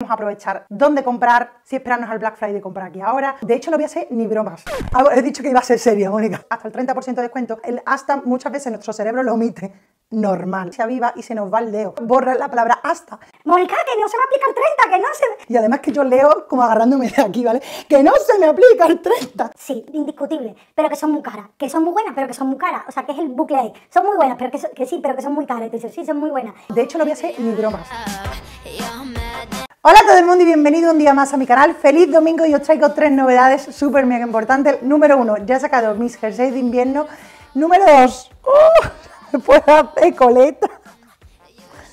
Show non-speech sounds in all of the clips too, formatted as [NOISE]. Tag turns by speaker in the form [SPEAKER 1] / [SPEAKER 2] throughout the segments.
[SPEAKER 1] Vamos a aprovechar dónde comprar, si esperarnos al Black Friday comprar aquí ahora. De hecho, no voy a hacer ni bromas. Ah, he dicho que iba a ser seria, Mónica. Hasta el 30% de descuento. El hasta muchas veces nuestro cerebro lo omite. Normal. Se aviva y se nos va el leo. Borra la palabra hasta. Mónica, que no se me aplica el 30, que no se... Y además que yo leo como agarrándome de aquí, ¿vale? Que no se me aplica el 30. Sí, indiscutible. Pero que son muy caras. Que son muy buenas, pero que son muy caras. O sea, que es el bucle ahí. Son muy buenas, pero que, sí, pero que son muy caras. sí, son muy buenas. De hecho, no voy a hacer ni bromas. Ah, Hola a todo el mundo y bienvenido un día más a mi canal. Feliz domingo y os traigo tres novedades súper mega importantes. Número uno, ya he sacado mis jerseys de invierno. Número dos, ¡uh! [LAUGHS] me puedo hacer coleta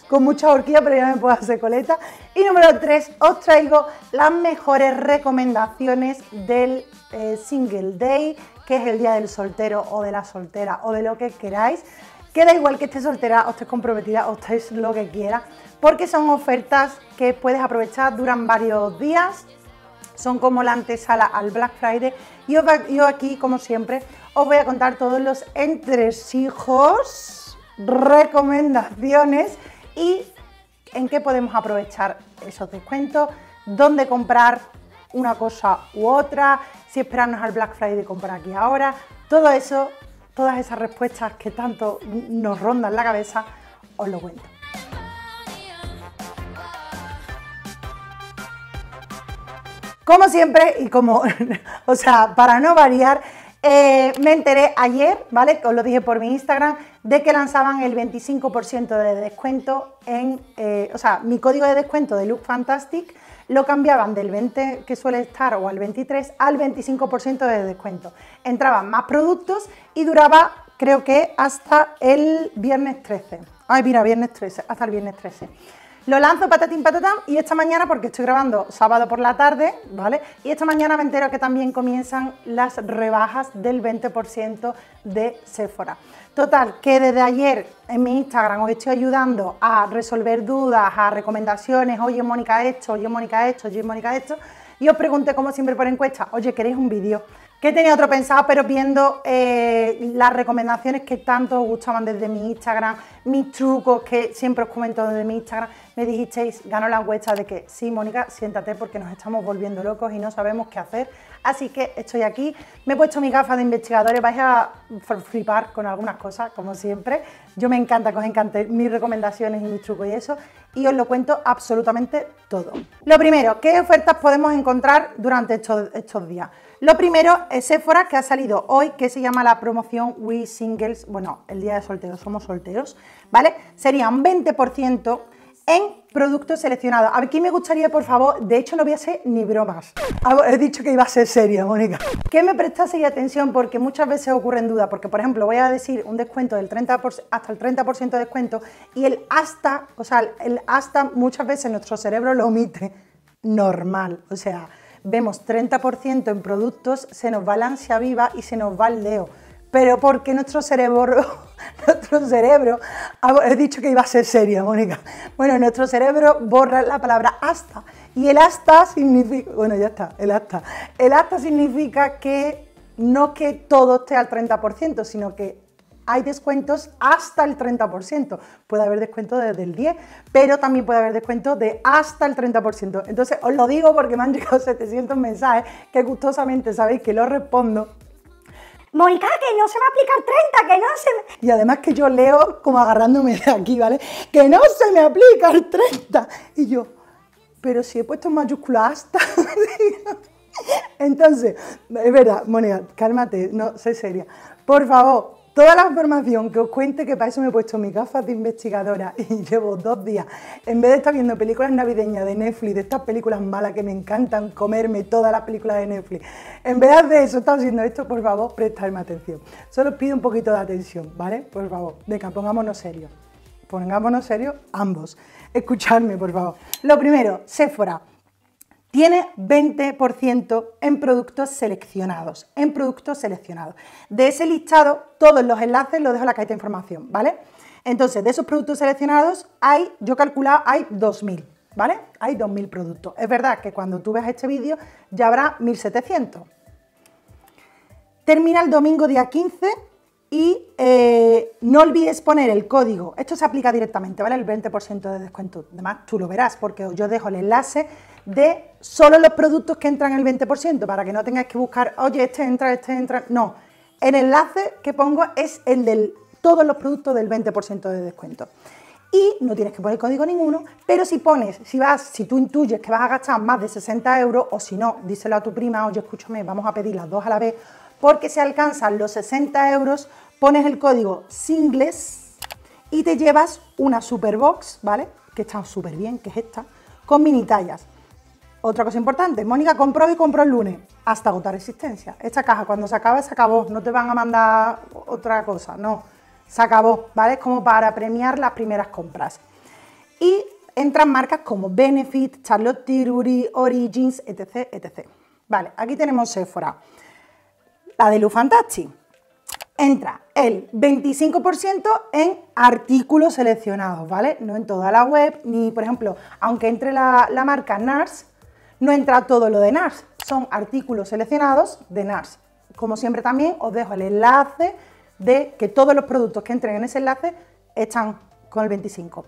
[SPEAKER 1] con mucha horquilla, pero ya me puedo hacer coleta. Y número tres, os traigo las mejores recomendaciones del eh, Single Day, que es el día del soltero o de la soltera o de lo que queráis. Queda igual que esté soltera o estés comprometida o estéis lo que quiera porque son ofertas que puedes aprovechar, duran varios días, son como la antesala al Black Friday. Y yo aquí, como siempre, os voy a contar todos los entresijos, recomendaciones y en qué podemos aprovechar esos descuentos, dónde comprar una cosa u otra, si esperarnos al Black Friday comprar aquí ahora, todo eso, todas esas respuestas que tanto nos rondan la cabeza, os lo cuento. Como siempre, y como, [LAUGHS] o sea, para no variar, eh, me enteré ayer, ¿vale? Os lo dije por mi Instagram, de que lanzaban el 25% de descuento en, eh, o sea, mi código de descuento de Look Fantastic lo cambiaban del 20 que suele estar o al 23 al 25% de descuento. Entraban más productos y duraba creo que hasta el viernes 13. Ay, mira, viernes 13, hasta el viernes 13. Lo lanzo patatín patatán y esta mañana, porque estoy grabando sábado por la tarde, ¿vale? Y esta mañana me entero que también comienzan las rebajas del 20% de Sephora. Total, que desde ayer en mi Instagram os estoy ayudando a resolver dudas, a recomendaciones, oye Mónica esto, oye Mónica esto, oye Mónica esto, y os pregunté como siempre por encuesta, oye, ¿queréis un vídeo? que tenía otro pensado, pero viendo eh, las recomendaciones que tanto os gustaban desde mi Instagram, mis trucos que siempre os comento desde mi Instagram, me dijisteis, ganó la encuesta de que sí, Mónica, siéntate porque nos estamos volviendo locos y no sabemos qué hacer. Así que estoy aquí, me he puesto mi gafa de investigadores, vais a flipar con algunas cosas, como siempre. Yo me encanta que os mis recomendaciones y mis trucos y eso, y os lo cuento absolutamente todo. Lo primero, ¿qué ofertas podemos encontrar durante estos, estos días? Lo primero es Sephora, que ha salido hoy, que se llama la promoción We Singles, bueno, el día de solteros, somos solteros, ¿vale? Sería un 20% en productos seleccionados. aquí me gustaría, por favor, de hecho no voy a hacer ni bromas. Ah, he dicho que iba a ser seria, Mónica. Que me prestaseis atención porque muchas veces ocurren dudas, porque por ejemplo voy a decir un descuento del 30%, hasta el 30% de descuento y el hasta, o sea, el hasta muchas veces nuestro cerebro lo omite normal, o sea, vemos 30% en productos, se nos va viva y se nos va el leo pero porque nuestro cerebro, [LAUGHS] nuestro cerebro, he dicho que iba a ser seria, Mónica, bueno, nuestro cerebro borra la palabra hasta y el hasta significa, bueno, ya está, el hasta, el hasta significa que no que todo esté al 30%, sino que hay descuentos hasta el 30%. Puede haber descuento desde el 10, pero también puede haber descuento de hasta el 30%. Entonces, os lo digo porque me han llegado 700 [LAUGHS] mensajes que gustosamente sabéis que los respondo Monica que no se va a aplicar 30, que no se... Y además que yo leo como agarrándome de aquí, ¿vale? Que no se me aplica el 30. Y yo, pero si he puesto en mayúscula hasta... [LAUGHS] Entonces, es verdad, Monica, cálmate, no, soy seria. Por favor, Toda la información que os cuente, que para eso me he puesto mis gafas de investigadora [LAUGHS] y llevo dos días, en vez de estar viendo películas navideñas de Netflix, de estas películas malas que me encantan comerme todas las películas de Netflix, en vez de eso, estar haciendo esto, por favor, prestadme atención. Solo os pido un poquito de atención, ¿vale? Por favor, venga, pongámonos serios. Pongámonos serios ambos. Escuchadme, por favor. Lo primero, Sephora. Tiene 20% en productos seleccionados, en productos seleccionados. De ese listado, todos los enlaces los dejo en la cajita de información, ¿vale? Entonces, de esos productos seleccionados hay, yo calculado, hay 2.000, ¿vale? Hay 2.000 productos. Es verdad que cuando tú veas este vídeo ya habrá 1.700. Termina el domingo día 15 y eh, no olvides poner el código, esto se aplica directamente, ¿vale? El 20% de descuento. Además, tú lo verás porque yo dejo el enlace de solo los productos que entran el 20% para que no tengas que buscar, oye, este entra, este entra. No, el enlace que pongo es el de todos los productos del 20% de descuento. Y no tienes que poner código ninguno, pero si pones, si vas, si tú intuyes que vas a gastar más de 60 euros, o si no, díselo a tu prima, oye, escúchame, vamos a pedir las dos a la vez, porque se alcanzan los 60 euros pones el código singles y te llevas una superbox, ¿vale? Que está súper bien, que es esta, con mini tallas. Otra cosa importante, Mónica compró y compró el lunes, hasta agotar existencia. Esta caja cuando se acaba, se acabó, no te van a mandar otra cosa, no, se acabó, ¿vale? Es como para premiar las primeras compras. Y entran marcas como Benefit, Charlotte Tilbury, Origins, etc, etc. Vale, aquí tenemos Sephora, la de Lu entra el 25% en artículos seleccionados, ¿vale? No en toda la web, ni por ejemplo, aunque entre la, marca NARS, no entra todo lo de NARS, son artículos seleccionados de NARS. Como siempre también os dejo el enlace de que todos los productos que entren en ese enlace están con el 25.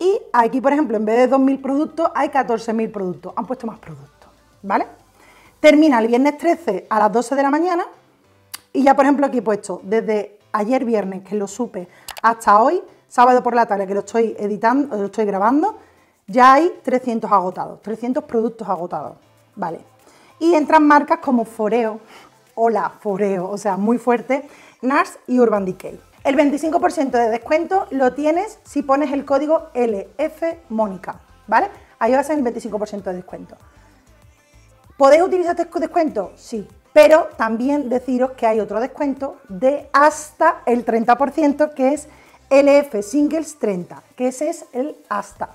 [SPEAKER 1] Y aquí, por ejemplo, en vez de 2.000 productos, hay 14.000 productos. Han puesto más productos, ¿vale? Termina el viernes 13 a las 12 de la mañana y ya, por ejemplo, aquí he puesto desde ayer viernes, que lo supe, hasta hoy, sábado por la tarde, que lo estoy editando, lo estoy grabando, ya hay 300 agotados, 300 productos agotados, ¿vale? Y entran marcas como Foreo, hola, Foreo, o sea, muy fuerte, NARS y Urban Decay. El 25% de descuento lo tienes si pones el código Mónica ¿vale? Ahí va a ser el 25% de descuento. ¿Podéis utilizar este descuento? Sí, pero también deciros que hay otro descuento de hasta el 30%, que es LF Singles 30, que ese es el hasta.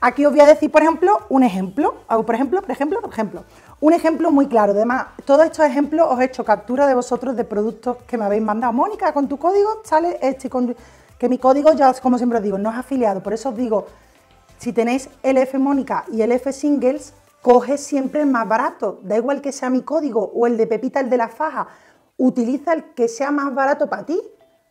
[SPEAKER 1] Aquí os voy a decir, por ejemplo, un ejemplo, ah, por ejemplo, por ejemplo, por ejemplo, un ejemplo muy claro. Además, todos estos ejemplos os he hecho captura de vosotros de productos que me habéis mandado. Mónica, con tu código sale este, que mi código ya, como siempre os digo, no es afiliado. Por eso os digo, si tenéis LF Mónica y LF Singles, coge siempre el más barato, da igual que sea mi código o el de Pepita, el de la faja, utiliza el que sea más barato para ti,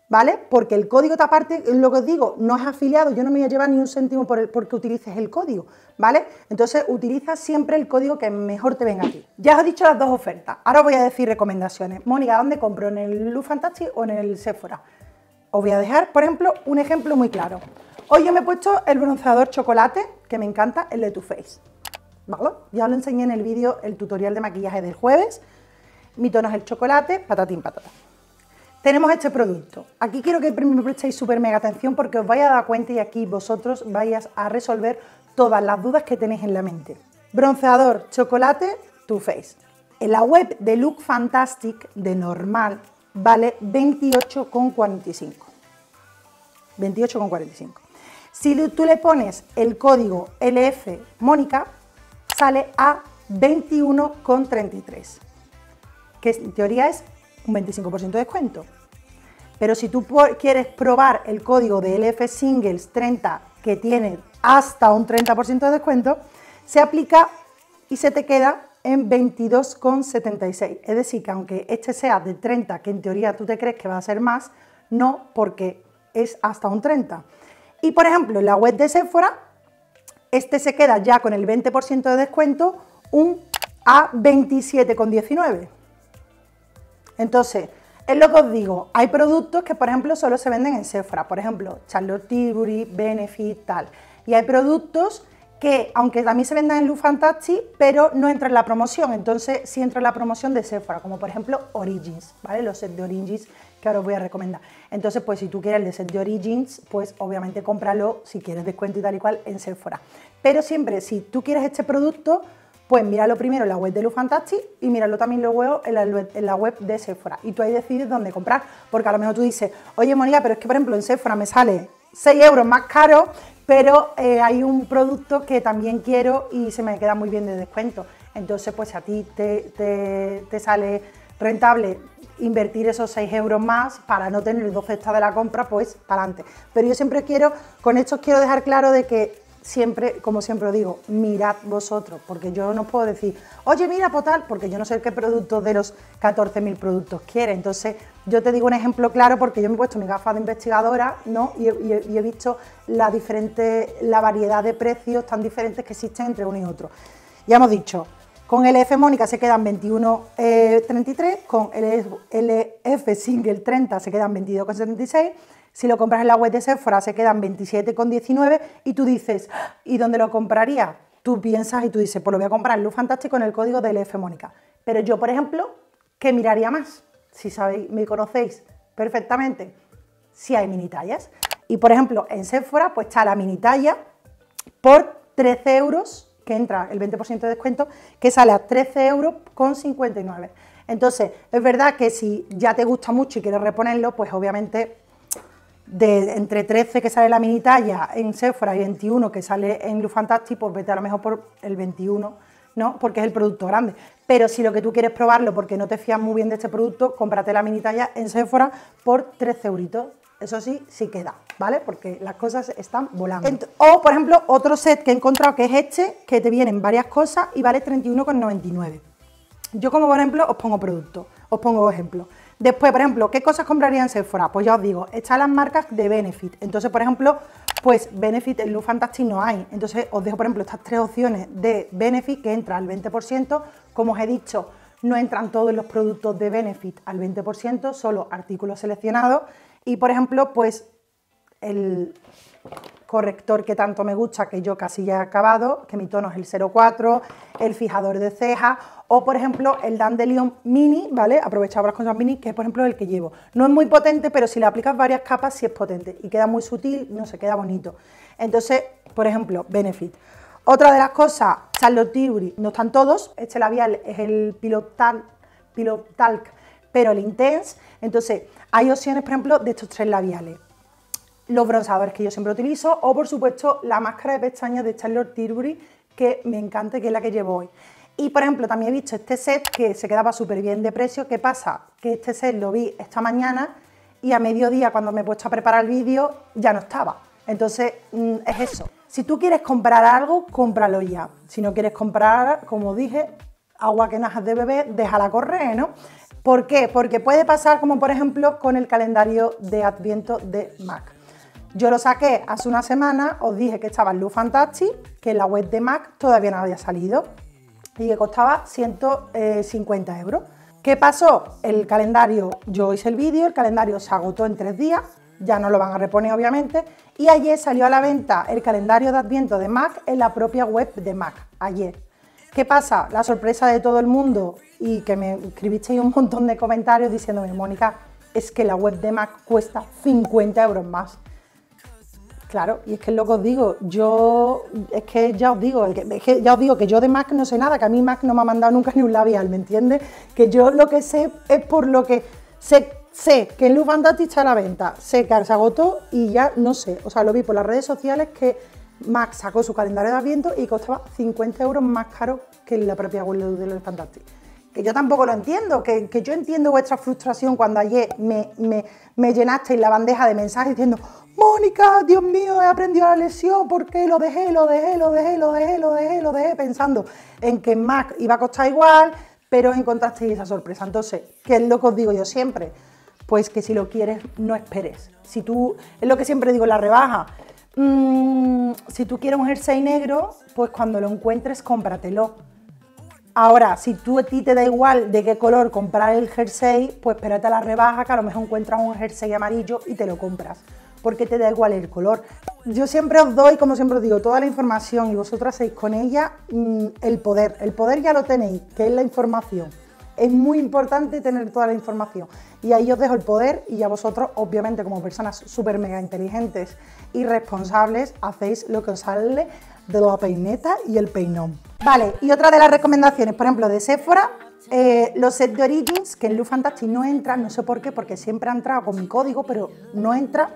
[SPEAKER 1] ¿vale? Porque el código, aparte, lo que os digo, no es afiliado, yo no me voy a llevar ni un céntimo por el, porque utilices el código, ¿vale? Entonces utiliza siempre el código que mejor te venga a ti. Ya os he dicho las dos ofertas, ahora os voy a decir recomendaciones. Mónica, ¿dónde compro? ¿En el Blue Fantastic o en el Sephora? Os voy a dejar, por ejemplo, un ejemplo muy claro. Hoy yo me he puesto el bronceador chocolate, que me encanta, el de Too Faced. ¿vale? Ya lo enseñé en el vídeo, el tutorial de maquillaje del jueves. Mi tono es el chocolate, patatín patata. Tenemos este producto. Aquí quiero que me prestéis súper mega atención porque os vais a dar cuenta y aquí vosotros vais a resolver todas las dudas que tenéis en la mente. Bronceador, chocolate, Too Faced. En la web de Look Fantastic, de normal, vale 28,45. 28,45. Si tú le pones el código LF Mónica, sale a 21,33, que en teoría es un 25% de descuento. Pero si tú quieres probar el código de LF Singles 30 que tiene hasta un 30% de descuento, se aplica y se te queda en 22,76. Es decir, que aunque este sea de 30, que en teoría tú te crees que va a ser más, no porque es hasta un 30. Y por ejemplo, en la web de Sephora este se queda ya con el 20% de descuento un a 27,19. Entonces, es lo que os digo, hay productos que por ejemplo solo se venden en Sephora, por ejemplo, Charlotte Tilbury, Benefit, tal. Y hay productos que aunque también se vendan en Fantasy pero no entran en la promoción, entonces sí entra en la promoción de Sephora, como por ejemplo Origins, ¿vale? Los sets de Origins que ahora os voy a recomendar. Entonces, pues si tú quieres el de Set de Origins, pues obviamente cómpralo si quieres descuento y tal y cual en Sephora. Pero siempre, si tú quieres este producto, pues míralo primero en la web de Lufantastic y míralo también luego en la, web, en la web de Sephora. Y tú ahí decides dónde comprar, porque a lo mejor tú dices, oye Monía, pero es que por ejemplo en Sephora me sale 6 euros más caro, pero eh, hay un producto que también quiero y se me queda muy bien de descuento. Entonces, pues a ti te, te, te sale rentable invertir esos 6 euros más para no tener dos cestas de la compra, pues para antes Pero yo siempre quiero, con esto quiero dejar claro de que siempre, como siempre digo, mirad vosotros, porque yo no puedo decir, oye, mira, Potal, pues porque yo no sé qué producto de los 14.000 productos quiere. Entonces, yo te digo un ejemplo claro, porque yo me he puesto mi gafa de investigadora, ¿no? Y, he visto la, diferente, la variedad de precios tan diferentes que existen entre uno y otro. Ya hemos dicho, con el Mónica se quedan 21,33, eh, con el F Single 30 se quedan 22,76. Si lo compras en la web de Sephora se quedan 27,19 y tú dices, ah, ¿y dónde lo compraría? Tú piensas y tú dices, pues lo voy a comprar en Luz Fantástico con el código de LF Mónica. Pero yo, por ejemplo, ¿qué miraría más? Si sabéis, me conocéis perfectamente, si hay mini tallas. Y por ejemplo, en Sephora pues está la mini talla por 13 euros que entra el 20% de descuento, que sale a 13 euros con 59. Entonces, es verdad que si ya te gusta mucho y quieres reponerlo, pues obviamente de entre 13 que sale la mini talla en Sephora y 21 que sale en Blue Fantastic, pues vete a lo mejor por el 21, ¿no? Porque es el producto grande. Pero si lo que tú quieres probarlo porque no te fías muy bien de este producto, cómprate la mini talla en Sephora por 13 euritos eso sí, sí queda, ¿vale? Porque las cosas están volando. o, por ejemplo, otro set que he encontrado que es este, que te vienen varias cosas y vale 31,99. Yo como, por ejemplo, os pongo productos, os pongo ejemplos. Después, por ejemplo, ¿qué cosas compraría en Sephora? Pues ya os digo, están las marcas de Benefit. Entonces, por ejemplo, pues Benefit en luz Fantastic no hay. Entonces, os dejo, por ejemplo, estas tres opciones de Benefit que entra al 20%. Como os he dicho, no entran todos los productos de Benefit al 20%, solo artículos seleccionados. Y por ejemplo, pues el corrector que tanto me gusta, que yo casi ya he acabado, que mi tono es el 04, el fijador de ceja o por ejemplo el Dandelion Mini, ¿vale? Aprovechaba las cosas mini, que es por ejemplo el que llevo. No es muy potente, pero si le aplicas varias capas sí es potente y queda muy sutil, no se queda bonito. Entonces, por ejemplo, Benefit. Otra de las cosas, Charlotte Tilbury, no están todos, este labial es el Pilotal, Pilotalc pero el Intense. Entonces, hay opciones, por ejemplo, de estos tres labiales. Los bronzadores que yo siempre utilizo, o por supuesto, la máscara de pestañas de Charlotte Tilbury, que me encanta, que es la que llevo hoy. Y por ejemplo, también he visto este set que se quedaba súper bien de precio. ¿Qué pasa? Que este set lo vi esta mañana y a mediodía, cuando me he puesto a preparar el vídeo, ya no estaba. Entonces, mm, es eso. Si tú quieres comprar algo, cómpralo ya. Si no quieres comprar, como dije, agua que najas de bebé, déjala correr, ¿no? ¿Por qué? Porque puede pasar como por ejemplo con el calendario de Adviento de Mac. Yo lo saqué hace una semana, os dije que estaba en Luz Fantastic, que en la web de Mac todavía no había salido y que costaba 150 eh, euros. ¿Qué pasó? El calendario, yo hice el vídeo, el calendario se agotó en tres días, ya no lo van a reponer obviamente, y ayer salió a la venta el calendario de Adviento de Mac en la propia web de Mac, ayer. ¿Qué pasa? La sorpresa de todo el mundo y que me escribisteis un montón de comentarios diciéndome, Mónica, es que la web de Mac cuesta 50 euros más. Claro, y es que es lo que os digo, yo, es que ya os digo, que ya os digo que yo de Mac no sé nada, que a mí Mac no me ha mandado nunca ni un labial, ¿me entiendes? Que yo lo que sé es por lo que sé, sé que en Luz Bandati está a la venta, sé que se agotó y ya no sé, o sea, lo vi por las redes sociales que Max sacó su calendario de Adviento y costaba 50 euros más caro que la propia de del Fantastic. Que yo tampoco lo entiendo, que, yo entiendo vuestra frustración cuando ayer me, llenasteis la bandeja de mensajes diciendo Mónica, Dios mío, he aprendido la lección, porque lo dejé, lo dejé, lo dejé, lo dejé, lo dejé, lo dejé, pensando en que Mac iba a costar igual, pero encontrasteis esa sorpresa. Entonces, ¿qué es lo que os digo yo siempre? Pues que si lo quieres, no esperes. Si tú, es lo que siempre digo la rebaja, Mm, si tú quieres un jersey negro, pues cuando lo encuentres, cómpratelo. Ahora, si tú a ti te da igual de qué color comprar el jersey, pues espérate a la rebaja, que a lo mejor encuentras un jersey amarillo y te lo compras, porque te da igual el color. Yo siempre os doy, como siempre os digo, toda la información y vosotras hacéis con ella mm, el poder. El poder ya lo tenéis, que es la información es muy importante tener toda la información. Y ahí os dejo el poder y a vosotros, obviamente, como personas súper mega inteligentes y responsables, hacéis lo que os sale de la peineta y el peinón. Vale, y otra de las recomendaciones, por ejemplo, de Sephora, eh, los sets de Origins, que en Lu Fantastic no entran, no sé por qué, porque siempre ha entrado con mi código, pero no entra.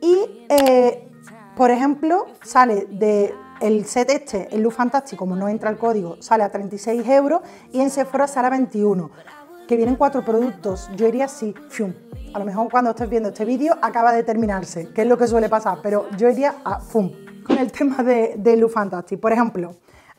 [SPEAKER 1] Y, eh, por ejemplo, sale de el set este, el Look Fantastic, como no entra el código, sale a 36 euros y en Sephora sale a 21. Que vienen cuatro productos, yo iría así, ¡fum! A lo mejor cuando estés viendo este vídeo acaba de terminarse, que es lo que suele pasar, pero yo iría a fum con el [LAUGHS] tema de, de Fantastic. Por ejemplo,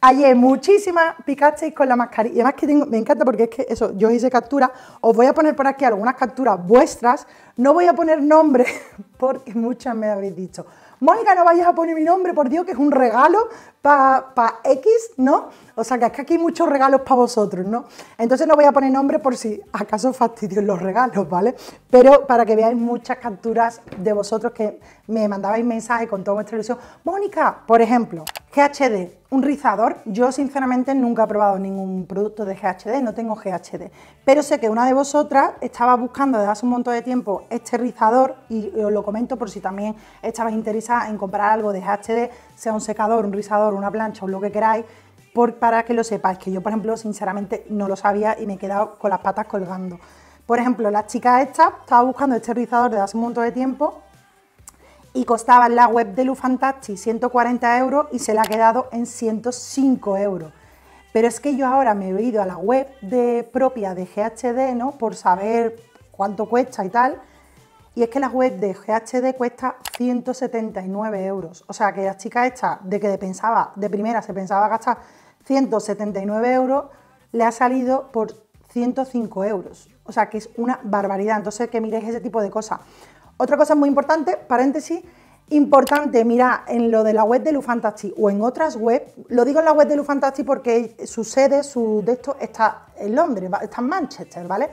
[SPEAKER 1] Ayer muchísimas picasteis con la mascarilla. Y además que tengo, me encanta porque es que eso, yo hice captura, Os voy a poner por aquí algunas capturas vuestras. No voy a poner nombre [LAUGHS] porque muchas me habéis dicho. Mónica, no vayas a poner mi nombre, por Dios, que es un regalo para X, ¿no? O sea, que es que aquí hay muchos regalos para vosotros, ¿no? Entonces no voy a poner nombre por si acaso [LAUGHS] fastidio los regalos, ¿vale? Pero para que veáis muchas capturas de vosotros que me mandabais mensajes con toda vuestra ilusión. Mónica, por ejemplo, GHD, un rizador. Yo sinceramente nunca he probado ningún producto de GHD, no tengo GHD. Pero sé que una de vosotras estaba buscando desde hace un montón de tiempo este rizador y os lo comento por si también estabais interesada en comprar algo de GHD, sea un secador, un rizador, una plancha o lo que queráis, por, para que lo sepáis, que yo por ejemplo sinceramente no lo sabía y me he quedado con las patas colgando. Por ejemplo, la chica esta estaba buscando este rizador de hace un montón de tiempo y costaba en la web de LuFantasti 140 euros y se la ha quedado en 105 euros. Pero es que yo ahora me he ido a la web de, propia de GHD, ¿no? Por saber cuánto cuesta y tal y es que la web de GHD cuesta 179 euros. O sea que la chica esta, de que pensaba, de primera se pensaba gastar 179 euros, le ha salido por 105 euros. O sea que es una barbaridad. Entonces que miréis ese tipo de cosas. Otra cosa muy importante, paréntesis, importante, mira, en lo de la web de Lufantasy o en otras webs, lo digo en la web de Lufantasy porque su sede, su de esto está en Londres, está en Manchester, ¿vale?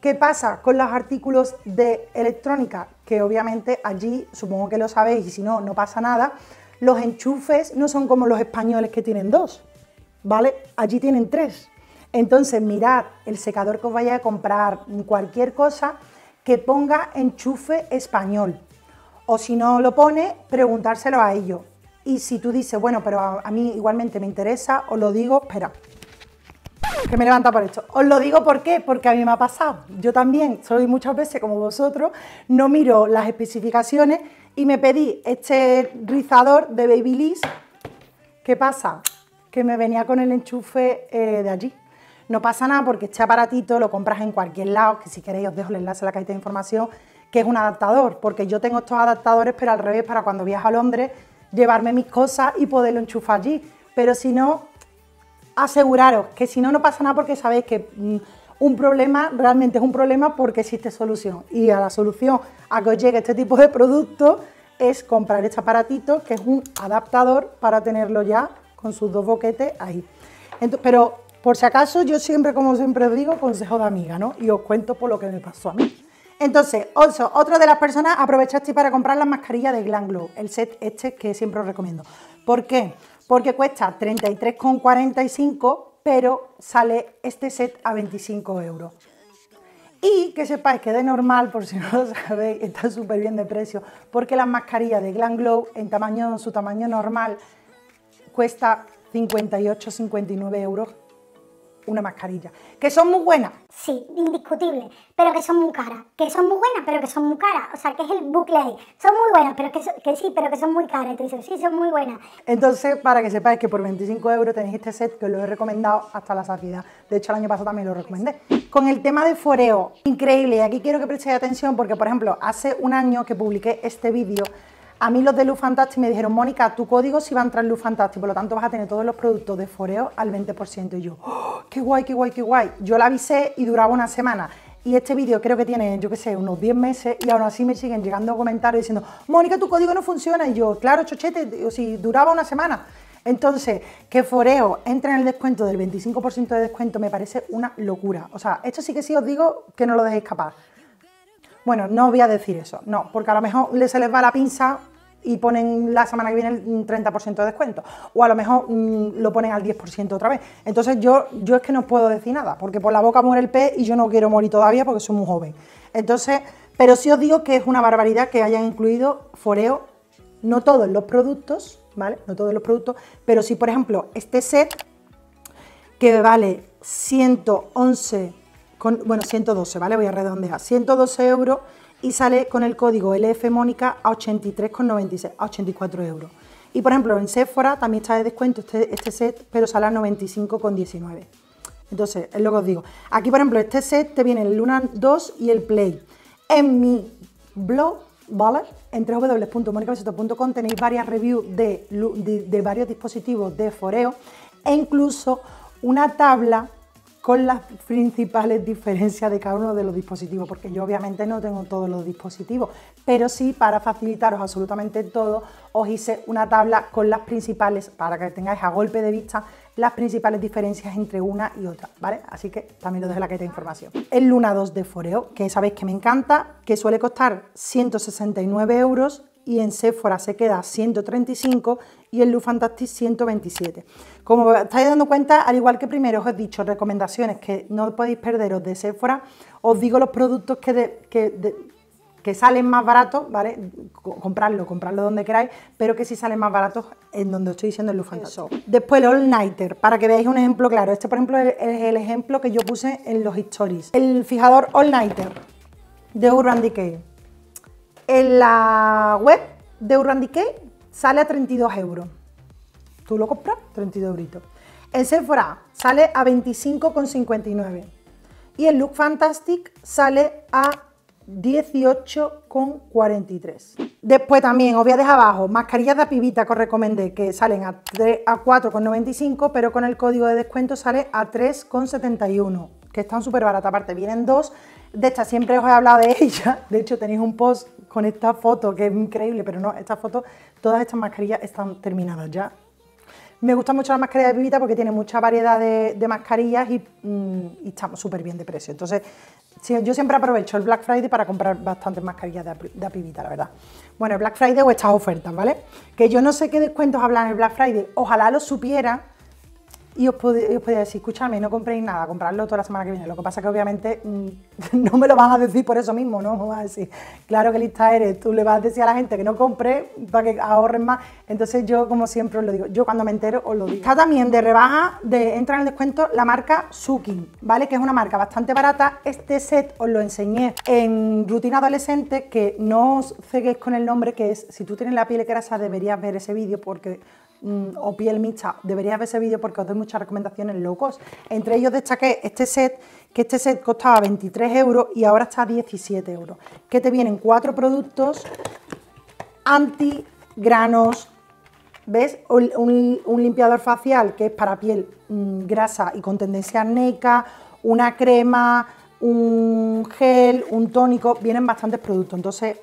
[SPEAKER 1] ¿Qué pasa con los artículos de electrónica? Que obviamente allí, supongo que lo sabéis y si no, no pasa nada, los enchufes no son como los españoles que tienen dos, ¿vale? Allí tienen tres. Entonces mirad el secador que os vaya a comprar, cualquier cosa que ponga enchufe español. O si no lo pone, preguntárselo a ellos. Y si tú dices, bueno, pero a, mí igualmente me interesa, os lo digo, espera, que me levanta por esto. Os lo digo por qué, porque a mí me ha pasado. Yo también soy muchas veces como vosotros, no miro las especificaciones y me pedí este rizador de Babyliss. ¿Qué pasa? Que me venía con el enchufe eh, de allí. No pasa nada porque este aparatito lo compras en cualquier lado, que si queréis os dejo el enlace a la cajita de información, que es un adaptador, porque yo tengo estos adaptadores, pero al revés, para cuando viajo a Londres, llevarme mis cosas y poderlo enchufar allí. Pero si no, aseguraros que si no, no pasa nada porque sabéis que mm, un problema realmente es un problema porque existe solución. Y a la solución a que os llegue este tipo de producto es comprar este aparatito que es un adaptador para tenerlo ya con sus dos boquetes ahí. pero por si acaso yo siempre, como siempre os digo, consejo de amiga, ¿no? Y os cuento por lo que me pasó a mí. Entonces, otro otra de las personas aprovechaste para comprar las mascarillas de Glam Glow, el set este que siempre os recomiendo. ¿Por qué? porque cuesta 33,45, pero sale este set a 25 euros. Y que sepáis que de normal, por si no lo sabéis, está súper bien de precio, porque las mascarillas de Glam Glow en, tamaño, en su tamaño normal cuesta 58-59 euros una mascarilla. ¿Que son muy buenas? Sí, indiscutible, pero que son muy caras. Que son muy buenas, pero que son muy caras. O sea, que es el bucle ahí. Son muy buenas, pero que, que sí, pero que son muy caras. Entonces, sí, son muy buenas. Entonces, para que sepáis que por 25 euros tenéis este set que os lo he recomendado hasta la saciedad. De hecho, el año pasado también lo recomendé. Con el tema de foreo, increíble. Y aquí quiero que prestéis atención porque, por ejemplo, hace un año que publiqué este vídeo a mí los de Luz Fantastic me dijeron, Mónica, tu código sí va a entrar en Luz Fantastic, por lo tanto vas a tener todos los productos de Foreo al 20%. Y yo, ¡Oh, qué guay, qué guay, qué guay. Yo la avisé y duraba una semana. Y este vídeo creo que tiene, yo qué sé, unos 10 meses y aún así me siguen llegando comentarios diciendo, Mónica, tu código no funciona. Y yo, claro, chochete, o si duraba una semana. Entonces, que Foreo entre en el descuento del 25% de descuento me parece una locura. O sea, esto sí que sí os digo que no lo dejéis escapar. Bueno, no os voy a decir eso, no, porque a lo mejor se les va la pinza y ponen la semana que viene el 30% mm, de descuento. O a lo mejor mm, lo ponen al 10% otra vez. Entonces yo, yo es que no puedo decir nada, porque por la boca muere el pez y yo no quiero morir todavía porque soy muy joven. Entonces, pero sí os digo que es una barbaridad que hayan incluido foreo, no todos los productos, ¿vale? No todos los productos, pero si, por ejemplo, este set que vale 111, con, bueno, 112, ¿vale? Voy a redondear, 112 euros y sale con el código LF Mónica a 83,96, a 84 euros. Y por ejemplo, en Sephora también está de descuento este, este set, pero sale a 95,19. Entonces, es lo que os digo. Aquí, por ejemplo, este set te viene el Luna 2 y el Play. En mi blog, ¿vale? En www.monicabesito.com tenéis varias reviews de varios dispositivos de foreo e incluso una tabla con las principales diferencias de cada uno de los dispositivos, porque yo obviamente no tengo todos los dispositivos, pero sí para facilitaros absolutamente todo, os hice una tabla con las principales, para que tengáis a golpe de vista las principales diferencias entre una y otra, ¿vale? Así que también os dejo la que de información. El Luna 2 de Foreo, que sabéis que me encanta, que suele costar 169 euros y en Sephora se queda 135 y en Lou Fantastic 127. Como estáis dando cuenta, al igual que primero os he dicho recomendaciones que no podéis perderos de Sephora, os digo los productos que, que, salen más baratos, ¿vale? Comprarlo, comprarlo donde queráis, pero que si salen más baratos en donde estoy diciendo el Fantastic. Después el All Nighter, para que veáis un ejemplo claro. Este, por ejemplo, es el ejemplo que yo puse en los stories. El fijador All Nighter de Urban Decay. En la web de Decay sale a 32 euros. Tú lo compras, 32 euros. En Sephora sale a 25,59. Y el Look Fantastic sale a 18,43. Después también os voy a dejar abajo mascarillas de pibita que os recomendé que salen a, a 4,95 pero con el código de descuento sale a 3,71 que están súper baratas, aparte vienen dos, de estas siempre os he hablado de ella. de hecho tenéis un post con esta foto, que es increíble, pero no, esta foto, todas estas mascarillas están terminadas ya. Me gusta mucho la mascarilla de pibita porque tiene mucha variedad de, mascarillas y, mm, está súper bien de precio. Entonces, yo siempre aprovecho el Black Friday para comprar bastantes mascarillas de, pibita, la verdad. Bueno, el Black Friday o estas ofertas, ¿vale? Que yo no sé qué descuentos hablan el Black Friday, ojalá lo supiera, y os podía, decir, escúchame, no compréis nada, comprarlo toda la semana que viene. Lo que pasa es que obviamente mm, [LAUGHS] no me lo van a decir por eso mismo, ¿no? [LAUGHS] así claro que lista eres, tú le vas a decir a la gente que no compre para que ahorren más. Entonces yo, como siempre os lo digo, yo cuando me entero os lo digo. Está también de rebaja, de, entra en el descuento la marca Suki, ¿vale? Que es una marca bastante barata. Este set os lo enseñé en Rutina Adolescente, que no os ceguéis con el nombre, que es, si tú tienes la piel grasa deberías ver ese vídeo porque Mm, o piel mixta. Deberías ver ese vídeo porque os doy muchas recomendaciones locos Entre ellos destaqué este set, que este set costaba 23 euros y ahora está a 17 euros. Que te vienen cuatro productos anti granos, ¿ves? Un, limpiador facial que es para piel mm, grasa y con tendencia neca, una crema, un gel, un tónico, vienen bastantes productos. Entonces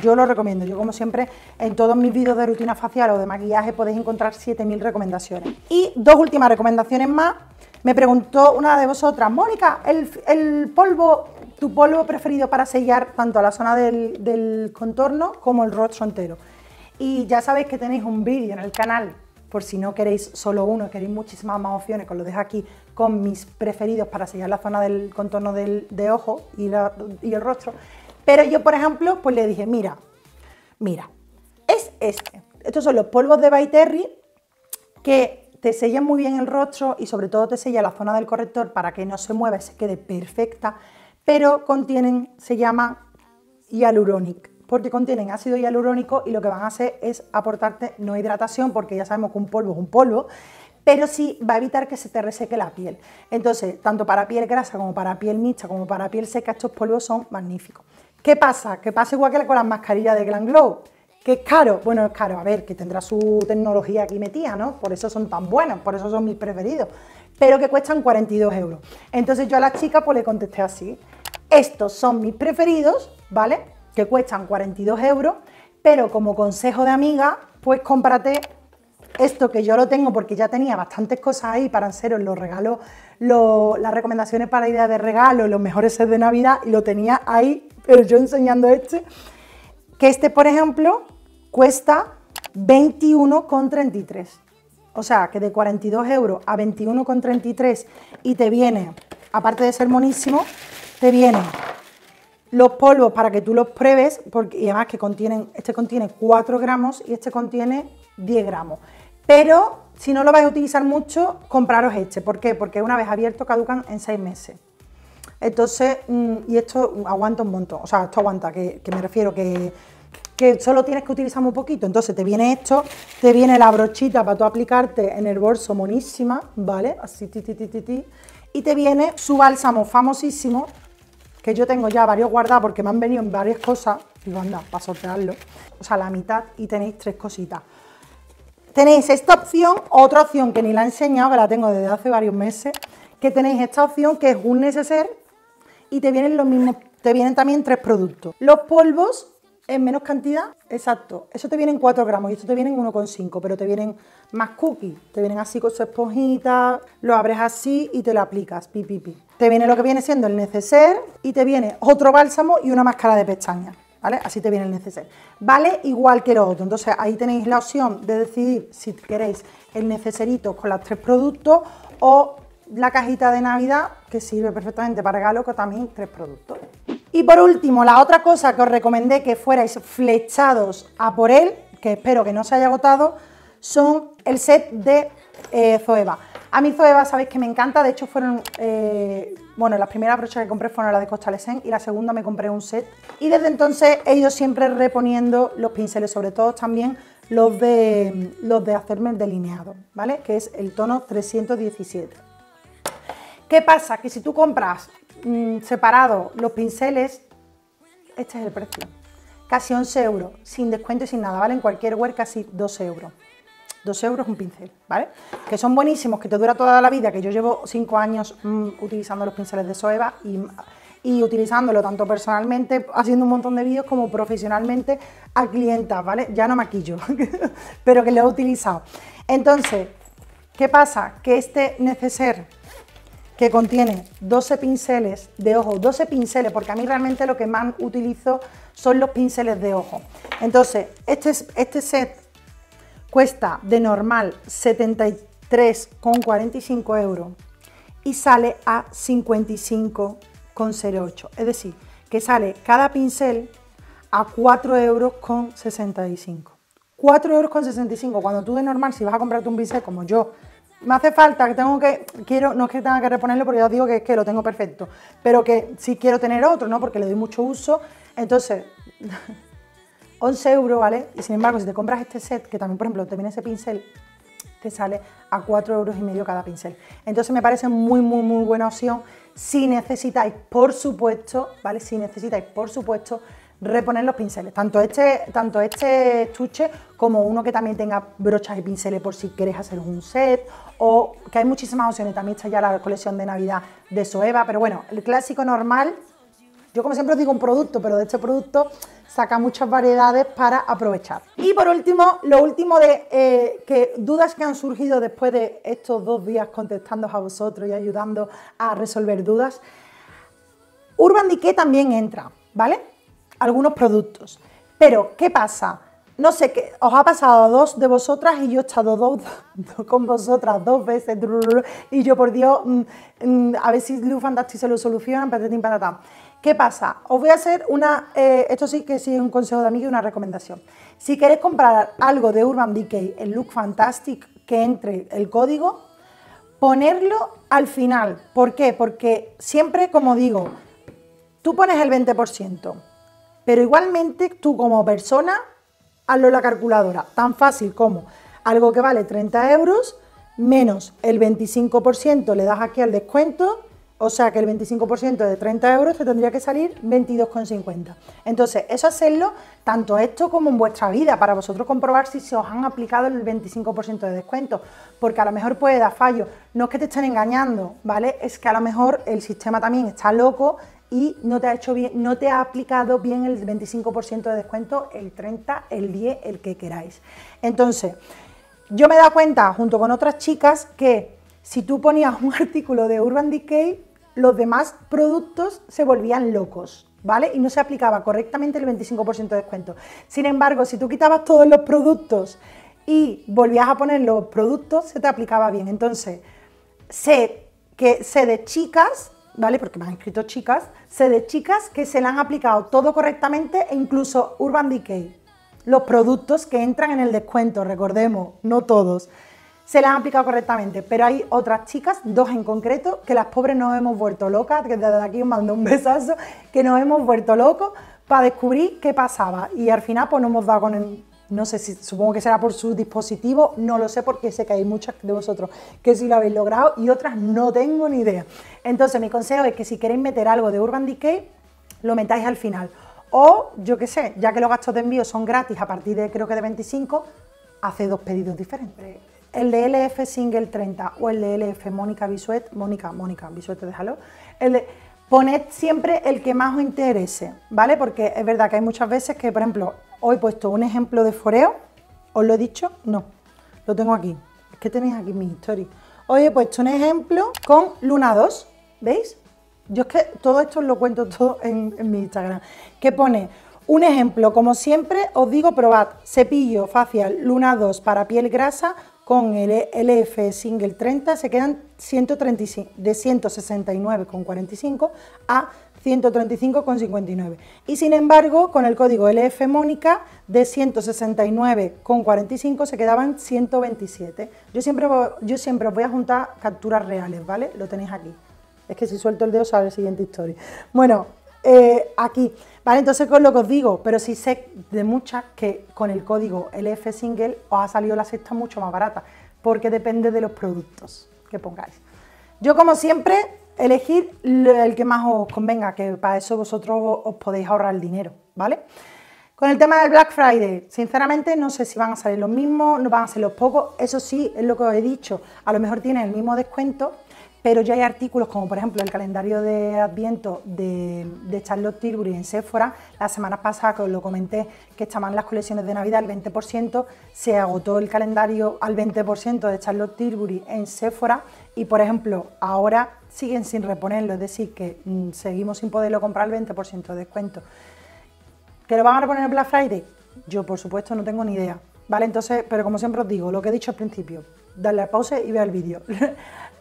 [SPEAKER 1] yo lo recomiendo. Yo, como siempre, en todos mis vídeos de rutina facial o de maquillaje podéis encontrar 7000 recomendaciones. Y dos últimas recomendaciones más. Me preguntó una de vosotras, Mónica, el, polvo, tu polvo preferido para sellar tanto a la zona del, contorno como el rostro entero. Y ya sabéis que tenéis un vídeo en el canal por si no queréis solo uno, queréis muchísimas más opciones, os lo dejo aquí con mis preferidos para sellar la zona del contorno del, de ojo y el rostro. Pero yo, por ejemplo, pues le dije, mira, mira, es este. Estos son los polvos de By Terry que te sellan muy bien el rostro y sobre todo te sella la zona del corrector para que no se mueva y se quede perfecta, pero contienen, se llama hialurónico porque contienen ácido hialurónico y lo que van a hacer es aportarte no hidratación, porque ya sabemos que un polvo es un polvo, pero sí va a evitar que se te reseque la piel. Entonces, tanto para piel grasa como para piel mixta, como para piel seca, estos polvos son magníficos. ¿Qué pasa? Que pasa igual que con las mascarillas de Glam Glow, que es caro. Bueno, es caro, a ver, que tendrá su tecnología aquí metida, ¿no? Por eso son tan buenas, por eso son mis preferidos, pero que cuestan 42 euros. Entonces yo a las chicas pues le contesté así, estos son mis preferidos, ¿vale? Que cuestan 42 euros, pero como consejo de amiga, pues cómprate esto que yo lo tengo porque ya tenía bastantes cosas ahí para haceros los regalos, las recomendaciones para ideas de regalo, los mejores sets de Navidad y lo tenía ahí pero yo enseñando este, que este, por ejemplo, cuesta 21,33. O sea, que de 42 euros a 21,33 y te viene, aparte de ser monísimo, te vienen los polvos para que tú los pruebes, porque, y además que contienen, este contiene 4 gramos y este contiene 10 gramos. Pero si no lo vais a utilizar mucho, compraros este. ¿Por qué? Porque una vez abierto caducan en 6 meses. Entonces, mm, y esto aguanta un montón, o sea, esto aguanta, que, me refiero que, solo tienes que utilizar muy poquito. Entonces te viene esto, te viene la brochita para tú aplicarte en el bolso monísima, ¿vale? Así, ti, ti, ti, ti, Y te viene su bálsamo famosísimo, que yo tengo ya varios guardados porque me han venido en varias cosas. Digo, anda, para sortearlo. O sea, la mitad y tenéis tres cositas. Tenéis esta opción, otra opción que ni la he enseñado, que la tengo desde hace varios meses, que tenéis esta opción que es un neceser y te vienen los mismos, te vienen también tres productos. Los polvos en menos cantidad, exacto, eso te vienen 4 gramos y esto te vienen 1,5, pero te vienen más cookies, te vienen así con su esponjita, lo abres así y te lo aplicas, pipi Te viene lo que viene siendo el neceser y te viene otro bálsamo y una máscara de pestañas. ¿Vale? Así te viene el neceser. Vale igual que los otro. Entonces ahí tenéis la opción de decidir si queréis el neceserito con los tres productos o la cajita de Navidad, que sirve perfectamente para regalo, también tres productos. Y por último, la otra cosa que os recomendé que fuerais flechados a por él, que espero que no se haya agotado, son el set de eh, Zoeva. A mí Zoeva sabéis que me encanta, de hecho fueron, eh, bueno, las primeras brochas que compré fueron las de Costa Lesen y la segunda me compré un set. Y desde entonces he ido siempre reponiendo los pinceles, sobre todo también los de, los de hacerme el delineado, ¿vale? Que es el tono 317. ¿Qué pasa? Que si tú compras mm, separado los pinceles, este es el precio. Casi 11 euros, sin descuento y sin nada, ¿vale? En cualquier web casi 2 euros. 2 euros un pincel, ¿vale? Que son buenísimos, que te dura toda la vida, que yo llevo 5 años mm, utilizando los pinceles de Soeva y, y, utilizándolo tanto personalmente, haciendo un montón de vídeos, como profesionalmente a clientas, ¿vale? Ya no maquillo, [LAUGHS] pero que lo he utilizado. Entonces, ¿qué pasa? Que este neceser que contiene 12 pinceles de ojo, 12 pinceles, porque a mí realmente lo que más utilizo son los pinceles de ojo. Entonces, este, este set cuesta de normal 73,45 euros y sale a 55,08. Es decir, que sale cada pincel a 4,65 euros. 4,65 euros. Cuando tú de normal, si vas a comprarte un pincel como yo, me hace falta, que tengo que, quiero, no es que tenga que reponerlo porque ya os digo que es que lo tengo perfecto, pero que sí quiero tener otro, ¿no? Porque le doy mucho uso, entonces, 11 [LAUGHS] euros, ¿vale? Y sin embargo, si te compras este set, que también, por ejemplo, te viene ese pincel, te sale a 4 euros y medio cada pincel. Entonces me parece muy, muy, muy buena opción si necesitáis, por supuesto, ¿vale? Si necesitáis, por supuesto, reponer los pinceles. Tanto este, tanto este estuche como uno que también tenga brochas y pinceles por si quieres hacer un set o que hay muchísimas opciones. También está ya la colección de Navidad de Soeva, pero bueno, el clásico normal. Yo como siempre os digo un producto, pero de este producto saca muchas variedades para aprovechar. Y por último, lo último de eh, que dudas que han surgido después de estos dos días contestando a vosotros y ayudando a resolver dudas. Urban Decay también entra, ¿vale? algunos productos. Pero, ¿qué pasa? No sé, qué os ha pasado a dos de vosotras y yo he estado dos, [LAUGHS] con vosotras dos veces. Y yo, por Dios, mm, mm, a ver si Fantastic se lo solucionan, patatín, patata. ¿Qué pasa? Os voy a hacer una, eh, esto sí que sí es un consejo de amigo y una recomendación. Si queréis comprar algo de Urban Decay el Look Fantastic, que entre el código, ponerlo al final. ¿Por qué? Porque siempre, como digo, tú pones el 20%. Pero igualmente tú como persona, hazlo en la calculadora. Tan fácil como algo que vale 30 euros menos el 25% le das aquí al descuento, o sea que el 25% de 30 euros te tendría que salir 22,50. Entonces, eso hacerlo tanto esto como en vuestra vida, para vosotros comprobar si se os han aplicado el 25% de descuento, porque a lo mejor puede dar fallo. No es que te estén engañando, ¿vale? Es que a lo mejor el sistema también está loco y no te ha hecho bien, no te ha aplicado bien el 25% de descuento, el 30, el 10, el que queráis. Entonces, yo me he dado cuenta junto con otras chicas que si tú ponías un [LAUGHS] artículo de Urban Decay, los demás productos se volvían locos. ¿Vale? Y no se aplicaba correctamente el 25% de descuento. Sin embargo, si tú quitabas todos los productos y volvías a poner los productos, se te aplicaba bien. Entonces, sé que sé de chicas ¿vale? Porque me han escrito chicas, Sede de chicas que se le han aplicado todo correctamente e incluso Urban Decay. Los productos que entran en el descuento, recordemos, no todos, se le han aplicado correctamente, pero hay otras chicas, dos en concreto, que las pobres nos hemos vuelto locas, que desde aquí os mando un besazo, que nos hemos vuelto locos para descubrir qué pasaba y al final pues no hemos dado con el no sé si, supongo que será por su dispositivo, no lo sé porque sé que hay muchas de vosotros que sí lo habéis logrado y otras no tengo ni idea. Entonces, mi consejo es que si queréis meter algo de Urban Decay, lo metáis al final. O, yo qué sé, ya que los gastos de envío son gratis a partir de creo que de 25, hace dos pedidos diferentes. El de LF Single 30 o el de LF Mónica Bisuet, Mónica, Mónica, Bisuet, déjalo. El de, poned siempre el que más os interese, ¿vale? Porque es verdad que hay muchas veces que, por ejemplo, Hoy he puesto un ejemplo de foreo, os lo he dicho, no, lo tengo aquí. Es que tenéis aquí mi historia. Hoy he puesto un ejemplo con Luna 2, ¿veis? Yo es que todo esto os lo cuento todo en, mi Instagram. Que pone un ejemplo, como siempre os digo, probad cepillo facial Luna 2 para piel grasa con el LF Single 30 se quedan de 169,45 a 135,59. Y sin embargo, con el código LF Mónica de 169,45 se quedaban 127. Yo siempre, yo siempre os voy a juntar capturas reales, ¿vale? Lo tenéis aquí. Es que si suelto el dedo sale la siguiente historia. Bueno, eh, aquí. Vale, entonces con lo que os digo, pero sí sé de muchas que con el código LF Single os ha salido la sexta mucho más barata, porque depende de los productos que pongáis. Yo como siempre elegir el que más os convenga, que para eso vosotros os podéis ahorrar el dinero, ¿vale? Con el tema del Black Friday, sinceramente no sé si van a salir los mismos, no van a ser los pocos, eso sí, es lo que os he dicho, a lo mejor tienen el mismo descuento, pero ya hay artículos como por ejemplo el calendario de Adviento de, de Charlotte Tilbury en Sephora, la semana pasada que os lo comenté que estaban las colecciones de Navidad al 20%, se agotó el calendario al 20% de Charlotte Tilbury en Sephora y por ejemplo ahora siguen sin reponerlo, es decir, que mm, seguimos sin poderlo comprar al 20% de descuento. ¿Que lo van a reponer en Black Friday? Yo, por supuesto, no tengo ni idea. ¿Vale? Entonces, pero como siempre os digo, lo que he dicho al principio, darle a pausa y vea el vídeo. [LAUGHS]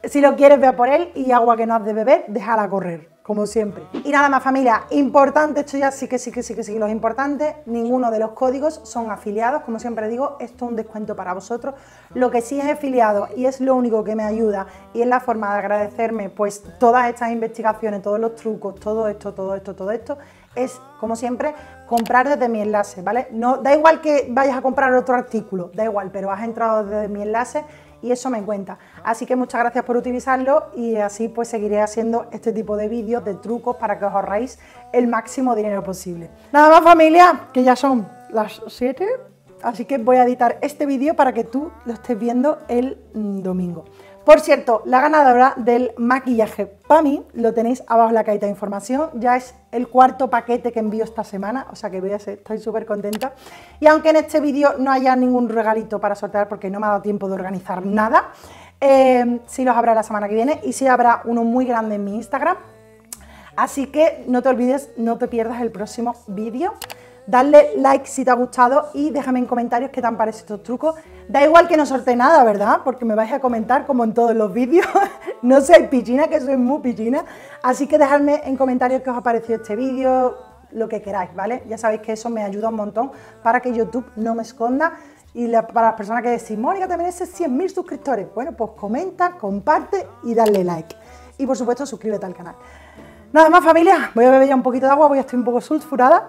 [SPEAKER 1] si lo quieres, vea por él y agua que no has de beber, déjala correr. Como siempre. Y nada más familia, importante, esto ya sí que sí que sí que sí, los importante ninguno de los códigos son afiliados, como siempre digo, esto es un descuento para vosotros. Lo que sí es afiliado y es lo único que me ayuda y es la forma de agradecerme pues todas estas investigaciones, todos los trucos, todo esto, todo esto, todo esto, es como siempre comprar desde mi enlace, ¿vale? No, da igual que vayas a comprar otro artículo, da igual, pero has entrado desde mi enlace y eso me cuenta. Así que muchas gracias por utilizarlo y así pues seguiré haciendo este tipo de vídeos, de trucos para que os ahorréis el máximo dinero posible. Nada más familia, que ya son las 7, así que voy a editar este vídeo para que tú lo estés viendo el mm, domingo. Por cierto, la ganadora del maquillaje para mí lo tenéis abajo en la cajita de información. Ya es el cuarto paquete que envío esta semana, o sea que voy a ser, estoy súper contenta. Y aunque en este vídeo no haya ningún regalito para sortear porque no me ha dado tiempo de organizar nada, eh, sí los habrá la semana que viene y sí habrá uno muy grande en mi Instagram. Así que no te olvides, no te pierdas el próximo vídeo. Dale like si te ha gustado y déjame en comentarios qué tan han parecido estos trucos. Da igual que no sorte nada, ¿verdad? Porque me vais a comentar como en todos los vídeos. [LAUGHS] no soy pichina, que soy muy pichina. Así que dejadme en comentarios qué os ha parecido este vídeo, lo que queráis, ¿vale? Ya sabéis que eso me ayuda un montón para que YouTube no me esconda. Y para las personas que decís, Mónica, te mereces 100.000 suscriptores. Bueno, pues comenta, comparte y dale like. Y por supuesto, suscríbete al canal. Nada más familia, voy a beber ya un poquito de agua, voy a estar un poco sulfurada.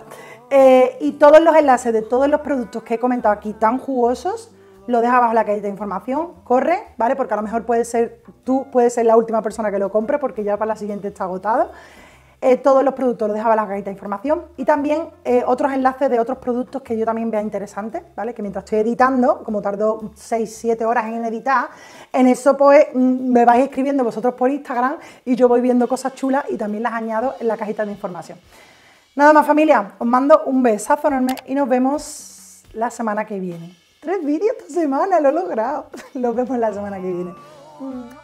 [SPEAKER 1] Eh, y todos los enlaces de todos los productos que he comentado aquí tan jugosos, lo deja abajo en la cajita de información, corre, ¿vale? Porque a lo mejor puede ser tú, puedes ser la última persona que lo compre porque ya para la siguiente está agotado. Eh, todos los productos los dejaba en la cajita de información y también eh, otros enlaces de otros productos que yo también vea interesantes, ¿vale? Que mientras estoy editando, como tardo 6, 7 horas en editar, en eso pues mm, me vais escribiendo vosotros por Instagram y yo voy viendo cosas chulas y también las añado en la cajita de información. Nada más familia, os mando un besazo enorme y nos vemos la semana que viene. Tres vídeos esta semana, lo he logrado. [LAUGHS] Nos vemos la semana que viene.